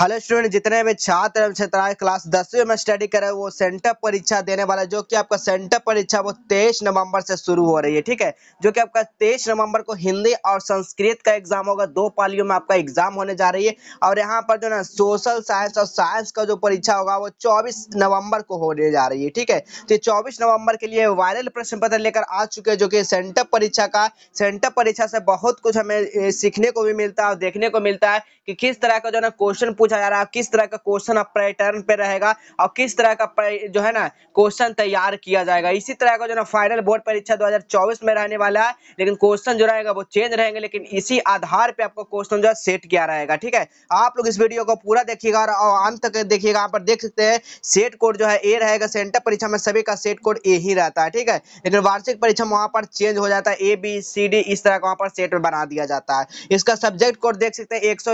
hello student जितने भी छात्र एवं छात्राएं क्लास दसवीं में स्टडी कर रहे हैं वो सेंटअप परीक्षा देने वाला जो कि आपका सेंटअप परीक्षा वो तेईस नवंबर से शुरू हो रही है ठीक है जो कि आपका तेईस नवंबर को हिंदी और संस्कृत का एग्जाम होगा दो पालियों में आपका एग्जाम होने जा रही है और यहाँ पर जो ना सोशल साइंस और साइंस का जो परीक्षा होगा वो चौबीस नवम्बर को होने जा रही है ठीक है तो चौबीस नवम्बर के लिए वायरल प्रश्न पत्र लेकर आ चुके हैं जो कि सेंटअप परीक्षा का सेंटअप परीक्षा से बहुत कुछ हमें सीखने को भी मिलता है और देखने को मिलता है कि किस तरह का जो ना क्वेश्चन पूछा जा रहा है किस तरह का क्वेश्चन आप पैटर्न पे रहेगा और किस तरह का जो है ना क्वेश्चन तैयार किया जाएगा इसी तरह का जो ना फाइनल बोर्ड परीक्षा 2024 में रहने वाला है लेकिन क्वेश्चन जो रहेगा वो चेंज रहेंगे लेकिन इसी आधार पे आपको क्वेश्चन जो है सेट किया रहेगा ठीक है आप लोग इस वीडियो को पूरा देखिएगा और अंत तक देखिएगा यहाँ पर देख सकते हैं सेट कोड जो है ए रहेगा सेंटर परीक्षा में सभी का सेट कोड ए ही रहता है ठीक है लेकिन वार्षिक परीक्षा वहाँ पर चेंज हो जाता है ए बी सी डी इस तरह का वहाँ पर सेट में बना दिया जाता है इसका सब्जेक्ट कोड देख सकते हैं एक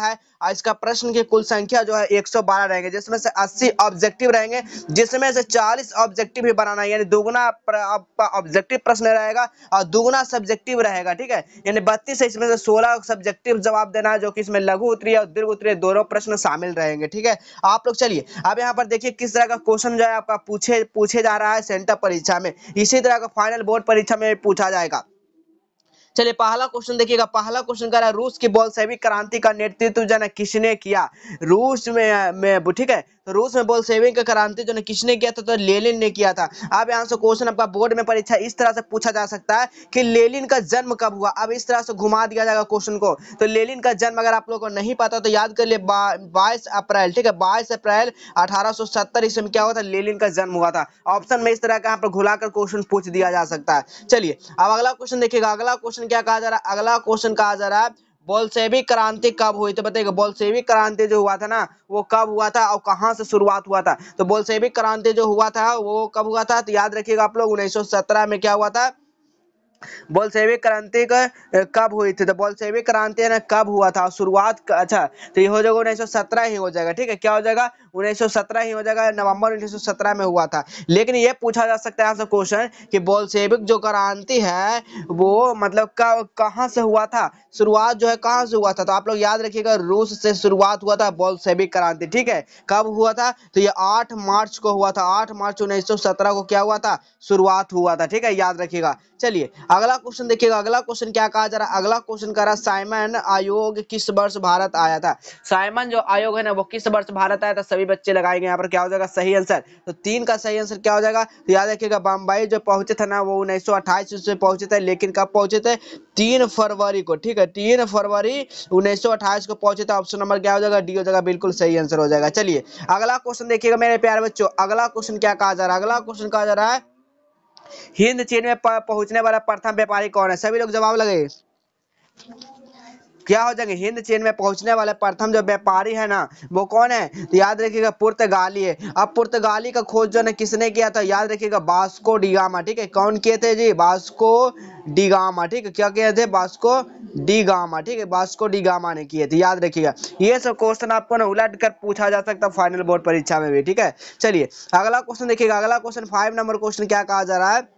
है और इसका प्रश्न की कुल संख्या जो है 112 रहेंगे जिसमें से 80 ऑब्जेक्टिव रहेंगे जिसमें से 40 ऑब्जेक्टिव भी बनाना है यानी दोगुना ऑब्जेक्टिव प्रश्न रहेगा और दुगुना सब्जेक्टिव रहेगा ठीक है यानी बत्तीस इसमें से सोलह सब्जेक्टिव जवाब देना है जो कि इसमें लघु उत्तरी और दीर्घ उत्तरी दोनों प्रश्न शामिल रहेंगे ठीक है आप लोग चलिए अब यहाँ पर देखिए किस तरह का क्वेश्चन जो है आपका पूछे पूछे जा रहा है सेंटर परीक्षा में इसी तरह का फाइनल बोर्ड परीक्षा में पूछा जाएगा चलिए पहला क्वेश्चन देखिएगा पहला क्वेश्चन कह रहा है रूस की बोलसेविक क्रांति का नेतृत्व जो है किसने किया रूस में, ठीक है तो रूस में बोलसेविक का क्रांति जो है किसने किया था तो लेलिन ने किया था अब यहाँ से क्वेश्चन आपका बोर्ड में परीक्षा इस तरह से पूछा जा सकता है कि लेलिन का जन्म कब हुआ अब इस तरह से घुमा दिया जाएगा क्वेश्चन को तो लेलिन का जन्म अगर आप लोग को नहीं पता तो याद कर लिए बाईस अप्रैल ठीक है बाईस अप्रैल अठारह ईस्वी में क्या हुआ था लेलिन का जन्म हुआ था ऑप्शन में इस तरह का यहाँ पर घुलाकर क्वेश्चन पूछ दिया जा सकता है चलिए अब अगला क्वेश्चन देखिएगा अगला क्वेश्चन क्वेश्चन क्या कहा जा रहा है अगला क्वेश्चन कहा जा रहा है बोलसेविक क्रांति कब हुई तो बताइए बोलसेविक क्रांति जो हुआ था ना वो कब हुआ था और कहाँ से शुरुआत हुआ था तो बोलसेविक क्रांति जो हुआ था वो कब हुआ था तो याद रखिएगा आप लोग 1917 में क्या हुआ था बोलसेविक क्रांति कब हुई थी तो बोलसेविक क्रांति ना कब हुआ था शुरुआत अच्छा तो ये हो जाएगा 1917 ही हो जाएगा ठीक है क्या हो जाएगा 1917 ही हो जाएगा नवंबर 1917 में हुआ था लेकिन ये पूछा जा सकता है आपसे क्वेश्चन कि बोलसेविक जो क्रांति है वो मतलब कब कहाँ से हुआ था शुरुआत जो है कहाँ से हुआ था तो आप लोग याद रखिएगा रूस से शुरुआत हुआ था बोलसेविक क्रांति ठीक है कब हुआ था तो ये आठ मार्च को हुआ था आठ मार्च उन्नीस को क्या हुआ था शुरुआत हुआ था ठीक है याद रखिएगा चलिए अगला क्वेश्चन देखिएगा अगला क्वेश्चन क्या कहा जा रहा है अगला क्वेश्चन कह रहा है साइमन आयोग किस वर्ष भारत आया था साइमन जो आयोग है ना वो किस वर्ष भारत आया था सभी बच्चे लगाएंगे यहाँ पर क्या हो जाएगा सही आंसर तो तीन का सही आंसर क्या हो जाएगा तो याद रखिएगा बम्बई जो पहुंचे थे ना वो उन्नीस सौ में पहुंचे थे लेकिन कब पहुंचे थे तीन फरवरी को ठीक है तीन फरवरी उन्नीस को पहुंचे थे ऑप्शन नंबर क्या हो जाएगा डी हो जाएगा बिल्कुल सही आंसर हो जाएगा चलिए अगला क्वेश्चन देखिएगा मेरे प्यारे बच्चों अगला क्वेश्चन क्या कहा जा रहा है अगला क्वेश्चन कहा जा रहा है हिंद चीन में पहुंचने वाला प्रथम व्यापारी कौन है सभी लोग जवाब लगे क्या हो जाएंगे हिंद चीन में पहुंचने वाले प्रथम जो व्यापारी है ना वो कौन है तो याद रखिएगा पुर्तगाली है अब पुर्तगाली का खोज जो है किसने किया था याद रखिएगा बास्को डिगामा ठीक है कौन किए थे जी बास्को डिगामा ठीक है क्या किए थे बास्को डिगामा ठीक है बास्को डिगामा ने किए थे याद रखिएगा ये सब क्वेश्चन आपको ना उलट कर पूछा जा सकता है फाइनल बोर्ड परीक्षा में भी ठीक है चलिए अगला क्वेश्चन देखिएगा अगला क्वेश्चन फाइव नंबर क्वेश्चन क्या कहा जा रहा है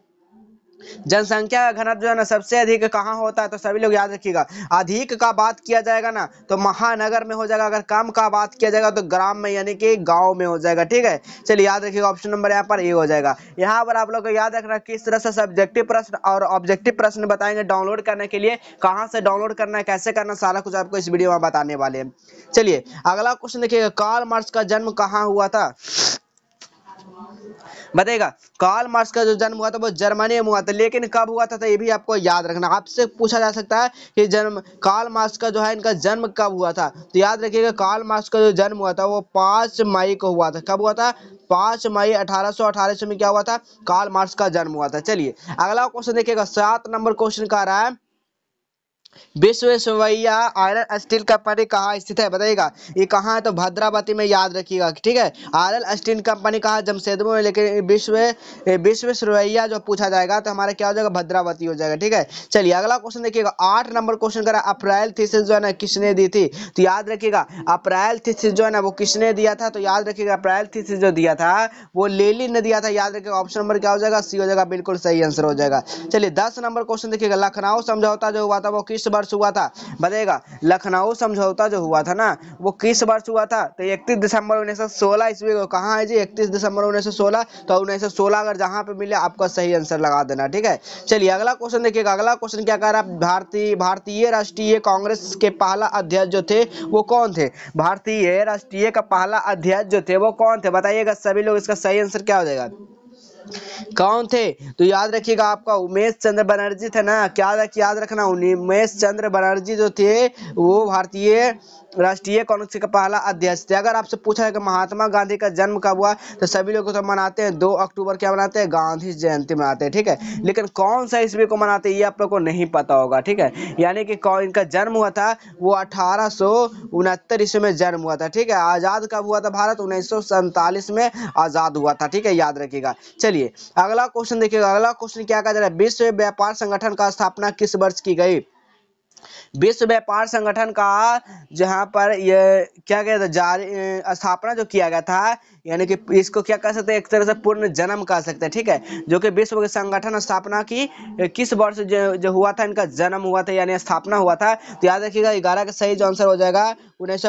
जनसंख्या का घनत्व जो है ना सबसे अधिक कहाँ होता है तो सभी लोग याद रखिएगा अधिक का बात किया जाएगा ना तो महानगर में हो जाएगा अगर कम का बात किया जाएगा तो ग्राम में यानी कि गांव में हो जाएगा ठीक है चलिए याद रखिएगा ऑप्शन नंबर यहाँ पर ए हो जाएगा यहाँ पर आप लोग को याद रखना किस तरह से सब्जेक्टिव प्रश्न और ऑब्जेक्टिव प्रश्न बताएंगे डाउनलोड करने के लिए कहाँ से डाउनलोड करना है कैसे करना सारा कुछ आपको इस वीडियो में बताने वाले हैं चलिए अगला क्वेश्चन देखिएगा कार्ल मार्क्स का जन्म कहाँ हुआ था बताएगा कार्ल मार्क्स का जो जन्म हुआ था वो जर्मनी में हुआ था लेकिन कब हुआ था, तो ये भी आपको याद रखना आपसे पूछा जा सकता है कि जन्म कार्ल मार्क्स का जो है इनका जन्म कब हुआ था तो याद रखिएगा कार्ल मार्क्स का जो जन्म हुआ था वो पाँच मई को हुआ था कब हुआ था पाँच मई अठारह में क्या हुआ था कार्ल मार्क्स का जन्म हुआ था चलिए अगला क्वेश्चन देखिएगा सात नंबर क्वेश्चन का आ रहा है विश्व सवैया आयरन स्टील कंपनी कहाँ स्थित है बताइएगा ये कहाँ है तो भद्रावती में याद रखिएगा ठीक है आयरन स्टील कंपनी कहाँ जमशेदपुर में लेकिन विश्व विश्व सवैया जो पूछा जाएगा तो हमारा क्या हो जाएगा भद्रावती हो जाएगा ठीक है चलिए अगला क्वेश्चन देखिएगा आठ नंबर क्वेश्चन करा अप्रैल थीसिस जो है ना किसने दी थी तो याद रखिएगा अप्रैल थीसिस जो है ना वो किसने दिया था तो याद रखिएगा अप्रैल थीसिस जो दिया था वो लेलिन ने दिया था याद रखिएगा ऑप्शन नंबर क्या हो जाएगा सी हो जाएगा बिल्कुल सही आंसर हो जाएगा चलिए दस नंबर क्वेश्चन देखिएगा लखनऊ समझौता जो हुआ था वो किस किस वर्ष हुआ था बताएगा लखनऊ समझौता जो हुआ था ना वो किस वर्ष हुआ था तो इकतीस दिसंबर उन्नीस सौ सोलह ईस्वी को कहाँ है जी इकतीस दिसंबर उन्नीस सौ सोलह तो उन्नीस सौ सोलह अगर जहाँ पे मिले आपका सही आंसर लगा देना ठीक है चलिए अगला क्वेश्चन देखिएगा अगला क्वेश्चन क्या कह रहा है भारतीय भारतीय राष्ट्रीय कांग्रेस के पहला अध्यक्ष जो थे वो कौन थे भारतीय राष्ट्रीय का पहला अध्यक्ष जो थे वो कौन थे बताइएगा सभी लोग इसका सही आंसर क्या हो जाएगा कौन थे तो याद रखिएगा आपका उमेश चंद्र बनर्जी थे ना क्या याद रखना उमेश चंद्र बनर्जी जो थे वो भारतीय राष्ट्रीय कांग्रेस का पहला अध्यक्ष थे अगर आपसे पूछा है कि महात्मा गांधी का जन्म कब हुआ तो सभी लोग तो मनाते हैं दो अक्टूबर क्या मनाते हैं गांधी जयंती मनाते हैं ठीक है लेकिन कौन सा ईस्वी को मनाते हैं ये आप लोग को नहीं पता होगा ठीक है यानी कि कौन इनका जन्म हुआ था वो अठारह ईस्वी में जन्म हुआ था ठीक है आज़ाद कब हुआ था भारत उन्नीस में आज़ाद हुआ था ठीक है याद रखिएगा चलिए चलिए अगला क्वेश्चन देखिएगा अगला क्वेश्चन क्या कहा जा रहा है विश्व व्यापार संगठन का स्थापना किस वर्ष की गई विश्व व्यापार संगठन का जहाँ पर ये क्या कहते जारी स्थापना जो किया गया था यानी कि इसको क्या कह सकते हैं एक तरह से पूर्ण जन्म कह सकते हैं ठीक है जो कि विश्व के संगठन स्थापना की किस वर्ष जो, जो हुआ था इनका जन्म हुआ था यानी स्थापना हुआ था तो याद रखिएगा ग्यारह का सही जो आंसर हो जाएगा उन्नीस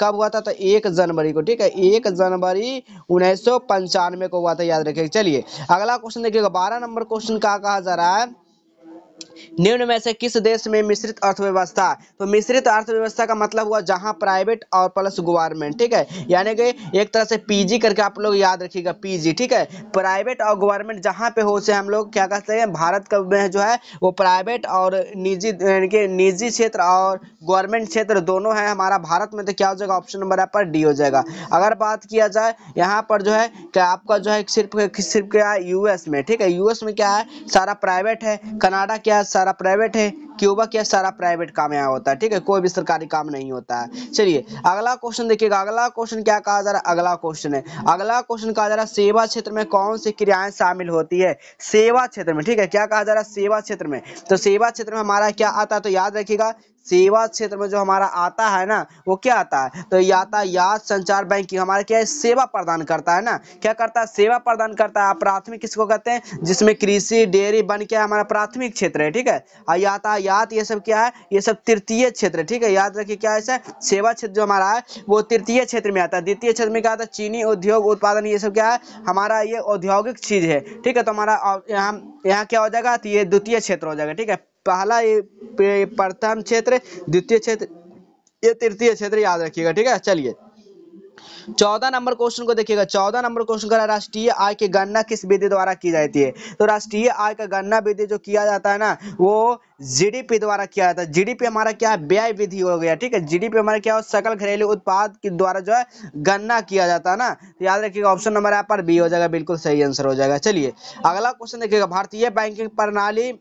कब हुआ था तो एक जनवरी को ठीक है एक जनवरी उन्नीस को हुआ था याद रखिएगा चलिए अगला क्वेश्चन देखिएगा बारह नंबर क्वेश्चन कहा जा रहा है निम्न में से किस देश में मिश्रित अर्थव्यवस्था तो मिश्रित अर्थव्यवस्था का मतलब हुआ जहां प्राइवेट और प्लस गवर्नमेंट ठीक है यानी कि एक तरह से पीजी करके आप लोग याद रखिएगा पीजी ठीक है प्राइवेट और गवर्नमेंट जहां पे हो उसे हम लोग क्या कहते हैं भारत का में जो है वो प्राइवेट और निजी यानी कि निजी क्षेत्र और गवर्नमेंट क्षेत्र दोनों है हमारा भारत में तो क्या हो जाएगा ऑप्शन नंबर पर डी हो जाएगा अगर बात किया जाए यहाँ पर जो है क्या आपका जो है सिर्फ सिर्फ क्या यूएस में ठीक है यूएस में क्या है सारा प्राइवेट है कनाडा क्या क्या सारा प्राइवेट है क्यूबा क्या सारा प्राइवेट काम यहाँ होता है ठीक है कोई भी सरकारी काम नहीं होता है चलिए अगला क्वेश्चन देखिएगा अगला क्वेश्चन क्या कहा जा रहा है अगला क्वेश्चन है अगला क्वेश्चन कहा जा रहा है सेवा क्षेत्र में कौन सी क्रियाएं शामिल होती है सेवा क्षेत्र में ठीक है क्या कहा जा रहा है सेवा क्षेत्र में तो सेवा क्षेत्र में हमारा क्या आता है तो याद रखिएगा सेवा क्षेत्र में जो हमारा आता है ना वो क्या आता है तो यातायात संचार बैंकिंग हमारा क्या है सेवा प्रदान करता है ना क्या करता है सेवा प्रदान करता है प्राथमिक किसको कहते हैं जिसमें कृषि डेयरी बन क्या है हमारा प्राथमिक क्षेत्र है ठीक है और यातायात ये सब क्या है ये सब तृतीय क्षेत्र है ठीक है याद रखिए क्या ऐसा सेवा क्षेत्र जो हमारा है वो तृतीय क्षेत्र में आता है द्वितीय क्षेत्र में क्या आता है चीनी उद्योग उत्पादन ये सब क्या है हमारा ये औद्योगिक चीज है ठीक है तो हमारा यहाँ यहाँ क्या हो जाएगा तो ये द्वितीय क्षेत्र हो जाएगा ठीक है पहला प्रथम क्षेत्र द्वितीय क्षेत्र ये तृतीय क्षेत्र याद रखिएगा ठीक है चलिए चौदह नंबर क्वेश्चन को देखिएगा चौदह नंबर क्वेश्चन का राष्ट्रीय आय की गणना किस विधि द्वारा की जाती है तो राष्ट्रीय आय का गणना विधि जो किया जाता है ना वो जीडीपी द्वारा किया जाता है जीडीपी हमारा क्या है व्यय विधि हो गया ठीक है जीडीपी हमारा क्या हो सकल घरेलू उत्पाद के द्वारा जो है गणना किया जाता है ना तो याद रखिएगा ऑप्शन नंबर यहाँ पर बी हो जाएगा बिल्कुल सही आंसर हो जाएगा चलिए अगला क्वेश्चन देखिएगा भारतीय बैंकिंग प्रणाली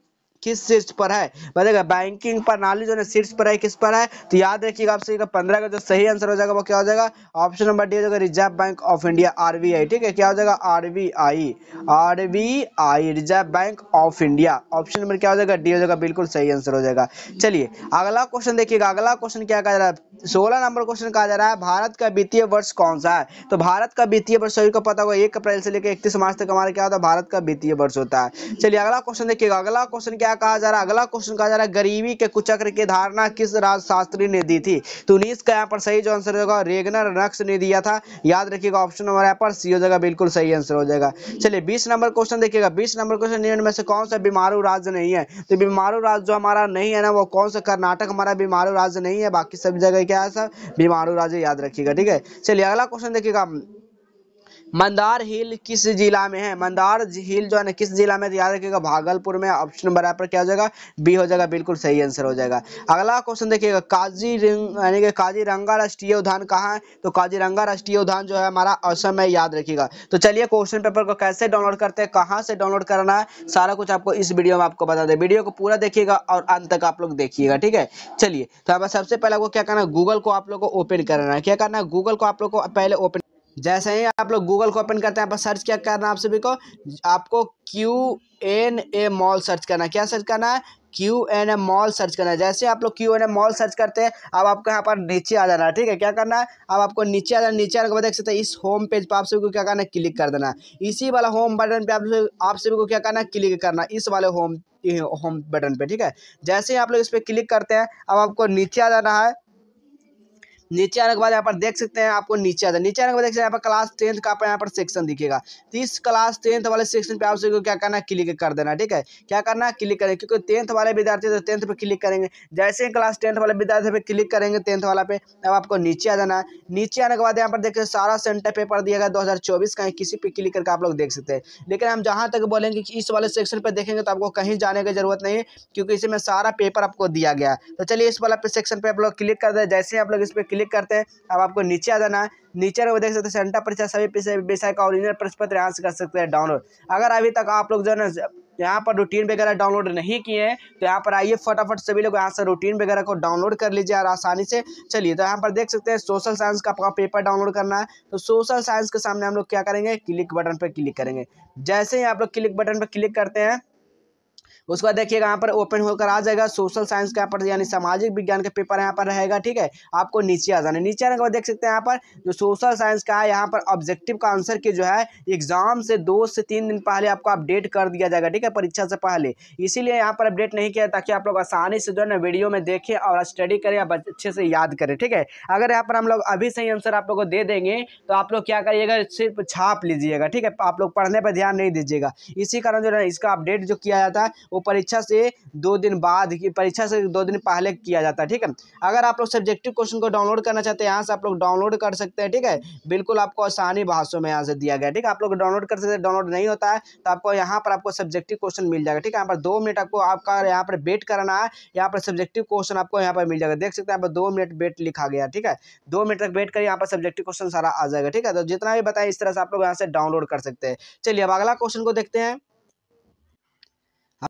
किस शीर्ष पर है बताएगा बैंकिंग प्रणाली जो है शीर्ष पर है किस पर है तो याद रखिएगा आपसे पंद्रह का जो सही आंसर हो जाएगा वो क्या हो जाएगा ऑप्शन नंबर डी हो जाएगा Reserve Bank of India RBI ठीक है क्या हो जाएगा RBI RBI Reserve Bank of India option number क्या हो जाएगा डी हो जाएगा बिल्कुल सही आंसर हो जाएगा चलिए अगला क्वेश्चन देखिएगा अगला क्वेश्चन क्या कहा जा रहा है सोलह नंबर क्वेश्चन कहा जा रहा है भारत का वित्तीय वर्ष कौन सा है तो भारत का वित्तीय वर्ष सभी को पता होगा एक अप्रैल से लेकर इकतीस मार्च तक हमारा क्या होता है भारत का वित्तीय वर्ष होता है चलिए अगला क्वेश्चन देखिएगा अगला क्वेश्चन क्या क्या कहा जा रहा है अगला क्वेश्चन कहा जा रहा है गरीबी के कुचक्र की धारणा किस राजशास्त्री ने दी थी तो उन्नीस का यहाँ पर सही जो आंसर होगा रेगनर नक्स ने दिया था याद रखिएगा ऑप्शन नंबर यहाँ पर सी हो जाएगा बिल्कुल सही आंसर हो जाएगा चलिए बीस नंबर क्वेश्चन देखिएगा बीस नंबर क्वेश्चन में से कौन सा बीमारू राज्य नहीं है तो बीमारू राज्य जो हमारा नहीं है ना वो कौन सा कर्नाटक हमारा बीमारू राज्य नहीं है बाकी सभी जगह क्या है सब बीमारू राज्य याद रखिएगा ठीक है चलिए अगला क्वेश्चन देखिएगा मंदार हिल किस जिला में है मंदार हिल जो है ना किस जिला में तो याद रखिएगा भागलपुर में ऑप्शन नंबर यहाँ पर क्या हो जाएगा बी हो जाएगा बिल्कुल सही आंसर हो जाएगा अगला क्वेश्चन देखिएगा काजी यानी कि काजीरंगा राष्ट्रीय उद्यान कहाँ है तो काजीरंगा राष्ट्रीय उद्यान जो है हमारा असम है याद रखिएगा तो चलिए क्वेश्चन पेपर को कैसे डाउनलोड करते हैं कहाँ से डाउनलोड करना है सारा कुछ आपको इस वीडियो में आपको बता दें वीडियो को पूरा देखिएगा और अंत तक आप लोग देखिएगा ठीक है चलिए तो हमें सबसे पहले आपको क्या करना है गूगल को आप लोग को ओपन करना है क्या करना है गूगल को आप लोग को पहले ओपन जैसे ही आप लोग गूगल को ओपन करते हैं आप सर्च क्या करना है आप सभी को आपको Q N A mall search करना है क्या सर्च करना है Q N A mall search करना है जैसे आप लोग Q N A mall search करते हैं अब आपको यहाँ पर नीचे आ जाना है ठीक है क्या करना है अब आपको नीचे आ जाना नीचे आने के बाद देख सकते हैं इस होम पेज पर आप सभी को क्या करना है क्लिक कर देना है इसी वाला होम बटन पे आप आप सभी को क्या करना है क्लिक करना इस वाले होम होम बटन पे ठीक है जैसे ही आप लोग इस पर क्लिक करते हैं अब आपको नीचे आ जाना है नीचे आने के बाद यहाँ पर देख सकते हैं आपको नीचे आता है नीचे आने के बाद देख सकते हैं क्लास टेंथ का आपको यहाँ पर सेक्शन दिखेगा तो इस क्लास टेंथ वाले सेक्शन पे आप को क्या करना है क्लिक कर देना ठीक है क्या करना है क्लिक करें क्योंकि टेंथ वाले विद्यार्थी तो टेंथ पर क्लिक करेंगे जैसे ही क्लास टेंथ वाले विद्यार्थी पर क्लिक करेंगे टेंथ वाला पे अब आपको नीचे आ जाना है नीचे आने के बाद यहाँ पर देखिए सारा सेंटर पेपर दिया गया दो का किसी पे क्लिक करके आप लोग देख सकते हैं लेकिन हम जहाँ तक बोलेंगे कि इस वाले सेक्शन पर देखेंगे तो आपको कहीं जाने की जरूरत नहीं है क्योंकि इसमें सारा पेपर आपको दिया गया तो चलिए इस वाला सेक्शन पर आप लोग क्लिक कर दे जैसे ही आप लोग इस पर क्लिक क्लिक करते हैं अब आपको नीचे आ जाना है नीचे वो देख सकते हैं सेंटर परीक्षा सभी विषय का ओरिजिनल प्रश्न पत्र यहाँ से कर सकते हैं डाउनलोड अगर अभी तक आप लोग जो है ना यहाँ पर रूटीन वगैरह डाउनलोड नहीं किए हैं तो यहाँ पर आइए फटाफट सभी लोग यहाँ से रूटीन वगैरह को डाउनलोड कर लीजिए और आसानी से चलिए तो यहाँ पर देख सकते हैं सोशल साइंस का आपका पेपर डाउनलोड करना है तो सोशल साइंस के सामने हम लोग क्या करेंगे क्लिक बटन पर क्लिक करेंगे जैसे ही आप लोग क्लिक बटन पर क्लिक करते हैं उसके बाद देखिएगा यहाँ पर ओपन होकर आ जाएगा सोशल साइंस का यहाँ पर यानी सामाजिक विज्ञान का पेपर यहाँ पर रहेगा ठीक है आपको नीचे आ जाना नीचे आने के बाद देख सकते हैं यहाँ पर जो सोशल साइंस का है यहाँ पर ऑब्जेक्टिव का आंसर की जो है एग्जाम से दो से तीन दिन पहले आपको अपडेट कर दिया जाएगा ठीक है परीक्षा से पहले इसीलिए यहाँ पर अपडेट नहीं किया ताकि आप लोग आसानी से जो है ना वीडियो में देखें और स्टडी करें या अच्छे से याद करें ठीक है अगर यहाँ पर हम लोग अभी सही आंसर आप लोग को दे देंगे तो आप लोग क्या करिएगा सिर्फ छाप लीजिएगा ठीक है आप लोग पढ़ने पर ध्यान नहीं दीजिएगा इसी कारण जो है इसका अपडेट जो किया जाता है वो परीक्षा से दो दिन बाद की परीक्षा से दो दिन पहले किया जाता है ठीक है अगर आप लोग सब्जेक्टिव क्वेश्चन को डाउनलोड करना चाहते हैं यहाँ से आप लोग डाउनलोड कर सकते हैं ठीक है बिल्कुल आपको आसानी भाषा में यहाँ से दिया गया ठीक है आप लोग डाउनलोड कर सकते हैं डाउनलोड नहीं होता है तो आपको यहाँ पर आपको सब्जेक्टिव क्वेश्चन मिल जाएगा ठीक है यहाँ पर दो मिनट आपको आपका यहाँ पर वेट करना है यहाँ पर सब्जेक्टिव क्वेश्चन आपको यहाँ पर मिल जाएगा देख सकते हैं यहाँ पर दो मिनट वेट लिखा गया ठीक है दो मिनट तक वेट करिए यहाँ पर सब्जेक्टिव क्वेश्चन सारा आ जाएगा ठीक है तो जितना भी बताए इस तरह से आप लोग यहाँ से डाउनलोड कर सकते हैं चलिए अब अगला क्वेश्चन को देखते हैं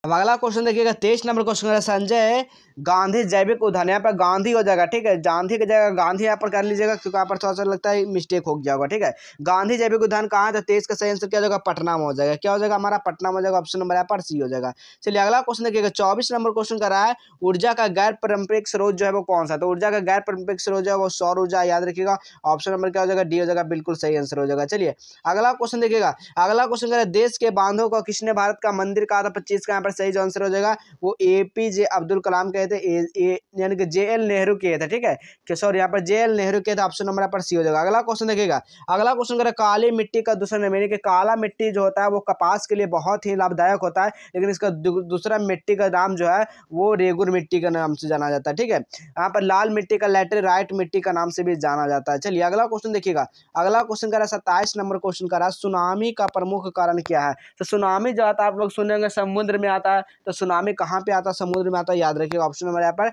अब अगला क्वेश्चन देखिएगा तेईस नंबर क्वेश्चन है संजय गांधी जैविक उद्यान यहाँ पर गांधी हो जाएगा ठीक है गांधी की जगह गांधी यहाँ पर कर लीजिएगा क्योंकि यहाँ पर थोड़ा सा लगता है मिस्टेक हो गया होगा ठीक है गांधी जैविक उद्यान कहाँ तो तेईस का सही आंसर क्या हो जाएगा पटना में हो जाएगा क्या हो जाएगा हमारा पटना में हो जाएगा ऑप्शन नंबर यहाँ पर सी हो जाएगा चलिए अगला क्वेश्चन देखिएगा चौबीस नंबर क्वेश्चन कर रहा है ऊर्जा का गैर पारंपरिक स्रोत जो है वो कौन सा तो ऊर्जा का गैर पारंपरिक स्रोत जो है वो सौर ऊर्जा याद रखिएगा ऑप्शन नंबर क्या हो जाएगा डी हो जाएगा बिल्कुल सही आंसर हो जाएगा चलिए अगला क्वेश्चन देखिएगा अगला क्वेश्चन करें देश के बांधों को किसने भारत का मंदिर कहा था पच्चीस का यहाँ पर सही जो आंसर हो जाएगा वो ए पी जे अब्दुल कलाम कहे थे यानी कि जे एल नेहरू किए थे ठीक है कि सॉरी यहाँ पर जे एल नेहरू किए थे ऑप्शन नंबर यहाँ पर सी हो जाएगा अगला क्वेश्चन देखिएगा अगला क्वेश्चन करें काली मिट्टी का दूसरा नाम यानी कि काला मिट्टी जो होता है वो कपास के लिए बहुत ही लाभदायक होता है लेकिन इसका दूसरा मिट्टी का नाम जो है वो रेगुर मिट्टी के नाम से जाना जाता है ठीक है यहाँ पर लाल मिट्टी का लेटर राइट मिट्टी का नाम से भी जाना जाता है चलिए अगला क्वेश्चन देखिएगा अगला क्वेश्चन करा सत्ताईस नंबर क्वेश्चन करा सुनामी का प्रमुख कारण क्या है तो सुनामी जो आता है आप लोग सुनेंगे समुद्र में आता है तो सुनामी कहाँ पे आता है समुद्र में आता है याद रखिएगा ऑप्शन नंबर यहाँ पर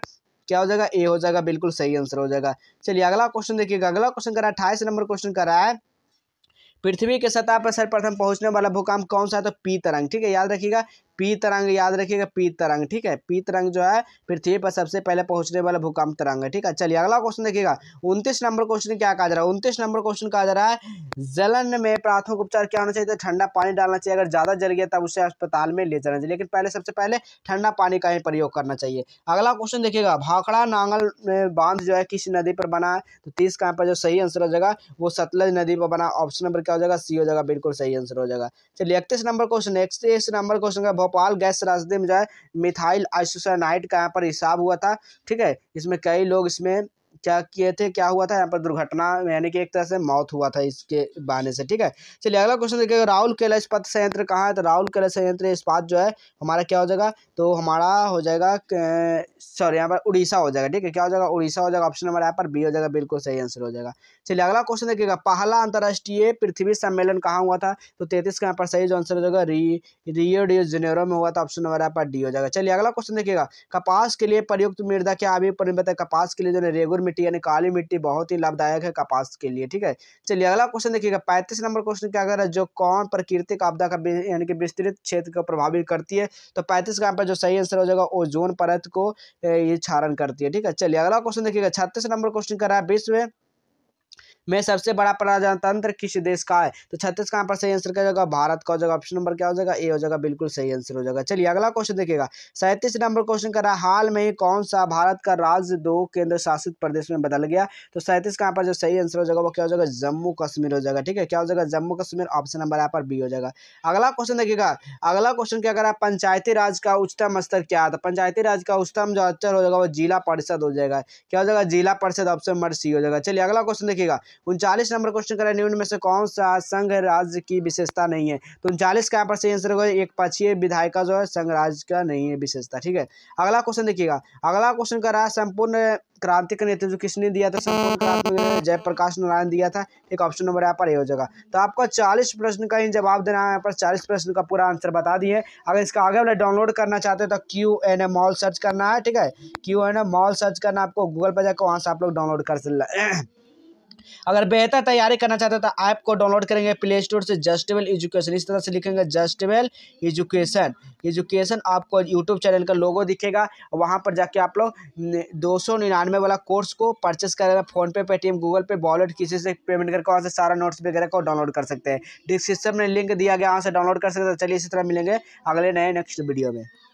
क्या हो जाएगा ए हो जाएगा बिल्कुल सही आंसर हो जाएगा चलिए अगला क्वेश्चन देखिएगा अगला क्वेश्चन करा अठाईस नंबर क्वेश्चन करा है पृथ्वी के सतह पर सर्वप्रथम पहुंचने वाला भूकंप कौन सा है तो पी तरंग ठीक है याद रखिएगा पी तरंग याद रखिएगा पी तरंग ठीक है पी तरंग जो है पृथ्वी पर सबसे पहले पहुंचने वाला भूकंप तरंग है ठीक है चलिए अगला क्वेश्चन देखिएगा उनतीस नंबर क्वेश्चन क्या कहा जा रहा है उनतीस नंबर क्वेश्चन कहा जा रहा है जलन में प्राथमिक उपचार क्या होना चाहिए तो ठंडा पानी डालना चाहिए अगर ज़्यादा जल गया तब उसे अस्पताल में ले जाना चाहिए लेकिन पहले सबसे पहले ठंडा पानी का ही प्रयोग करना चाहिए अगला क्वेश्चन देखिएगा भाखड़ा नांगल बांध जो है किस नदी पर बना है तो तीस का पर जो सही आंसर हो जाएगा वो सतलज नदी पर बना ऑप्शन नंबर क्या हो जाएगा सी हो जाएगा बिल्कुल सही आंसर हो जाएगा चलिए इकतीस नंबर क्वेश्चन इकतीस नंबर क्वेश्चन का भोपाल गैस रास्ते में जो है मिथाइल आइसोसाइनाइड का यहाँ पर हिसाब हुआ था ठीक है इसमें कई लोग इसमें क्या किए थे क्या हुआ था यहाँ पर दुर्घटना यानी कि एक तरह से मौत हुआ था इसके बहाने से ठीक है चलिए अगला क्वेश्चन देखिएगा राहुल केला इस्पात संयंत्र कहाँ है तो राहुल केला संयंत्र इस्पात जो है हमारा क्या हो जाएगा तो हमारा हो जाएगा सॉरी यहाँ पर उड़ीसा हो जाएगा ठीक है क्या हो जाएगा उड़ीसा हो जाएगा ऑप्शन नंबर यहाँ पर बी हो जाएगा बिल्कुल सही आंसर हो जाएगा चलिए अगला क्वेश्चन देखिएगा पहला अंतर्राष्ट्रीय पृथ्वी सम्मेलन कहाँ हुआ था तो तैतीस का यहाँ पर सही जो आंसर हो जाएगा री रियो डी जेनेरो में हुआ था ऑप्शन नंबर यहाँ पर डी हो जाएगा चलिए अगला क्वेश्चन देखिएगा कपास के लिए प्रयुक्त मृदा क्या अभी पर बताया कपास के लिए जो है रेगुर मिट्टी यानी काली मिट्टी बहुत ही लाभदायक है कपास के लिए ठीक है चलिए अगला क्वेश्चन देखिएगा पैंतीस नंबर क्वेश्चन क्या कर है जो कौन प्राकृतिक आपदा का यानी कि विस्तृत क्षेत्र को प्रभावित करती है तो पैंतीस का यहाँ पर जो सही आंसर हो जाएगा ओजोन परत को ये छारण करती है ठीक है चलिए अगला क्वेश्चन देखिएगा छत्तीस नंबर क्वेश्चन कर रहा है विश्व में सबसे बड़ा प्रजातंत्र किस देश का है तो छत्तीस का यहाँ पर सही आंसर क्या हो जाएगा भारत का हो जाएगा ऑप्शन नंबर क्या हो जाएगा ए हो जाएगा बिल्कुल सही आंसर हो जाएगा चलिए अगला क्वेश्चन देखिएगा सैंतीस नंबर क्वेश्चन कर रहा है हाल में ही कौन सा भारत का राज्य दो केंद्र शासित प्रदेश में बदल गया तो सैंतीस का यहाँ पर जो सही आंसर हो जाएगा वो क्या हो जाएगा जम्मू कश्मीर हो जाएगा ठीक है क्या हो जाएगा जम्मू कश्मीर ऑप्शन नंबर यहाँ पर बी हो जाएगा अगला क्वेश्चन देखिएगा अगला क्वेश्चन क्या कर रहा है पंचायती राज का उच्चतम स्तर क्या था तो पंचायती राज का उच्चतम जो स्तर हो जाएगा वो जिला परिषद हो जाएगा क्या हो जाएगा जिला परिषद ऑप्शन नंबर सी हो जाएगा चलिए अगला क्वेश्चन देखिएगा उनचालीस नंबर क्वेश्चन कर निम्न में से कौन सा संघ राज्य की विशेषता नहीं है तो उनचालीस का यहाँ पर सही आंसर होगा एक पक्षीय विधायिका जो है संघ राज्य का नहीं है विशेषता ठीक है अगला क्वेश्चन देखिएगा अगला क्वेश्चन कर रहा है संपूर्ण क्रांति का नेतृत्व किसने दिया था संपूर्ण क्रांति जयप्रकाश नारायण दिया था एक ऑप्शन नंबर यहाँ पर ये हो जाएगा तो आपको चालीस प्रश्न का ही जवाब देना है यहाँ पर चालीस प्रश्न का पूरा आंसर बता दिए अगर इसका आगे वाले डाउनलोड करना चाहते हो तो Q N A mall search करना है ठीक है Q N A mall search करना आपको गूगल पर जाकर वहाँ से आप लोग डाउनलोड कर सकते अगर बेहतर तैयारी करना चाहते हैं तो ऐप को डाउनलोड करेंगे प्ले स्टोर से जस्टेबल एजुकेशन इस तरह से लिखेंगे जस्टेबल एजुकेशन एजुकेशन आपको यूट्यूब चैनल का लोगो दिखेगा वहाँ पर जाके आप लोग दो सौ निन्यानवे वाला कोर्स को परचेस करेगा PhonePe Paytm Google Pay wallet किसी से पेमेंट करके वहाँ से सारा नोट्स वगैरह को डाउनलोड कर सकते हैं डिस्क्रिप्शन में लिंक दिया गया वहाँ से डाउनलोड कर सकते हैं चलिए इसी तरह मिलेंगे अगले नए नेक्स्ट वीडियो में